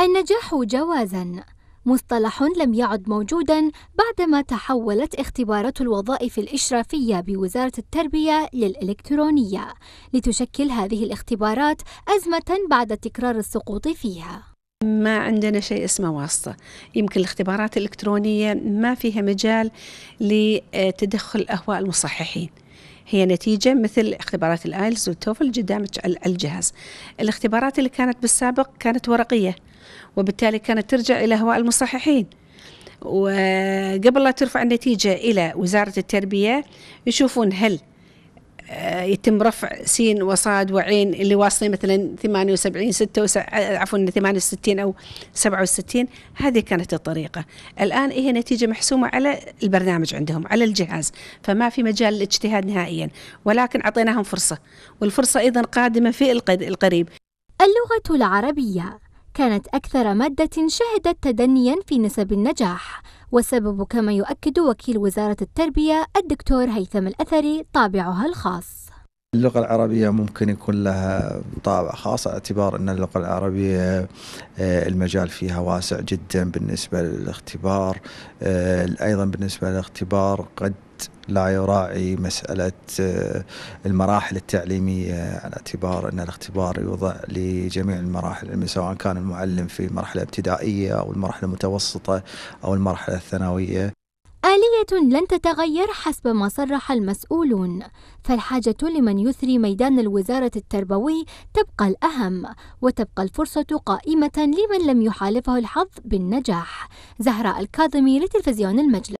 النجاح جوازا مصطلح لم يعد موجودا بعدما تحولت اختبارات الوظائف الإشرافية بوزارة التربية للإلكترونية لتشكل هذه الاختبارات أزمة بعد تكرار السقوط فيها ما عندنا شيء اسمه واسطة يمكن الاختبارات الإلكترونية ما فيها مجال لتدخل أهواء المصححين هي نتيجة مثل اختبارات الآيلز والتوفل قدام الجهاز الاختبارات اللي كانت بالسابق كانت ورقية وبالتالي كانت ترجع إلى هواء المصححين وقبل لا ترفع النتيجة إلى وزارة التربية يشوفون هل آه، يتم رفع سين وصاد وعين اللي واصلين مثلا 78 6 آه، عفوا 68 او 67 هذه كانت الطريقه الان هي نتيجه محسومه على البرنامج عندهم على الجهاز فما في مجال للاجتهاد نهائيا ولكن اعطيناهم فرصه والفرصه ايضا قادمه في القريب اللغه العربيه كانت أكثر مادة شهدت تدنيا في نسب النجاح والسبب كما يؤكد وكيل وزارة التربية الدكتور هيثم الأثري طابعها الخاص اللغة العربية ممكن يكون لها طابع خاص اعتبار أن اللغة العربية آه، المجال فيها واسع جدا بالنسبة للاختبار آه، أيضا بالنسبة للاختبار قد لا يراعي مسألة آه، المراحل التعليمية على اعتبار أن الاختبار يوضع لجميع المراحل يعني سواء كان المعلم في مرحلة ابتدائية أو المرحلة المتوسطة أو المرحلة الثانوية آلية لن تتغير حسب ما صرح المسؤولون، فالحاجة لمن يثري ميدان الوزارة التربوي تبقى الأهم، وتبقى الفرصة قائمة لمن لم يحالفه الحظ بالنجاح. زهراء الكاظمي لتلفزيون المجلس